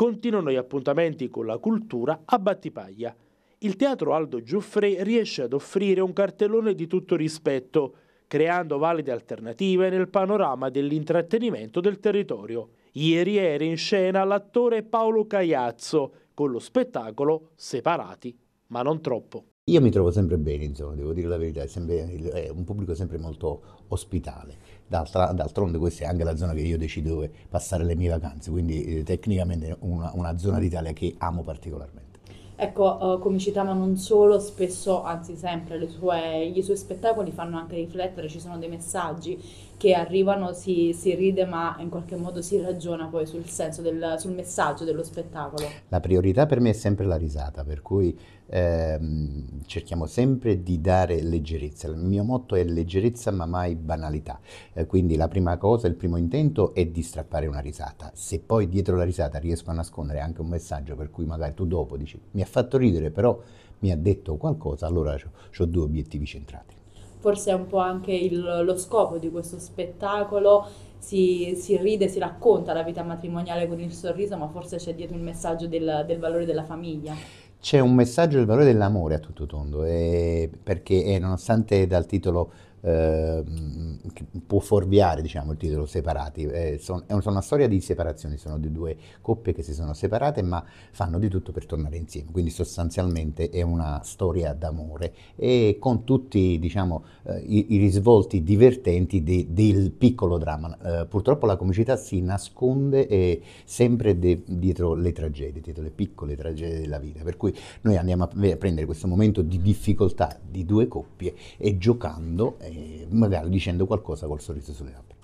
Continuano gli appuntamenti con la cultura a Battipaglia. Il teatro Aldo Giuffre riesce ad offrire un cartellone di tutto rispetto, creando valide alternative nel panorama dell'intrattenimento del territorio. Ieri era in scena l'attore Paolo Caiazzo con lo spettacolo Separati, ma non troppo. Io mi trovo sempre bene, insomma, devo dire la verità, è, sempre, è un pubblico sempre molto ospitale. D'altra, d'altronde questa è anche la zona che io decido dove passare le mie vacanze, quindi eh, tecnicamente una, una zona d'Italia che amo particolarmente. Ecco, eh, come citava non solo, spesso, anzi sempre, sue, gli suoi spettacoli fanno anche riflettere, ci sono dei messaggi che arrivano, si, si ride, ma in qualche modo si ragiona poi sul senso, del, sul messaggio dello spettacolo. La priorità per me è sempre la risata, per cui ehm, cerchiamo sempre di dare leggerezza. Il mio motto è leggerezza ma mai banalità. Eh, quindi la prima cosa, il primo intento è di strappare una risata. Se poi dietro la risata riesco a nascondere anche un messaggio per cui magari tu dopo dici mi ha fatto ridere, però mi ha detto qualcosa, allora ho due obiettivi centrati. Forse è un po' anche il, lo scopo di questo spettacolo, si, si, ride, si racconta la vita matrimoniale con il sorriso, ma forse c'è dietro il messaggio del, del valore della famiglia. C'è un messaggio del valore dell'amore a tutto tondo, eh, perché eh, nonostante dal titolo eh, può fuorviare diciamo, il titolo Separati, eh, son, è, una storia di separazioni, sono di due coppie che si sono separate ma fanno di tutto per tornare insieme, quindi sostanzialmente è una storia d'amore e con tutti diciamo, eh, i, i, risvolti divertenti de, del piccolo dramma. Eh, purtroppo la comicità si nasconde sempre de, dietro le tragedie, dietro le piccole tragedie della vita, per cui noi andiamo a, a prendere questo momento di difficoltà di due coppie e giocando eh, magari dicendo qualcosa col sorriso sulle labbra.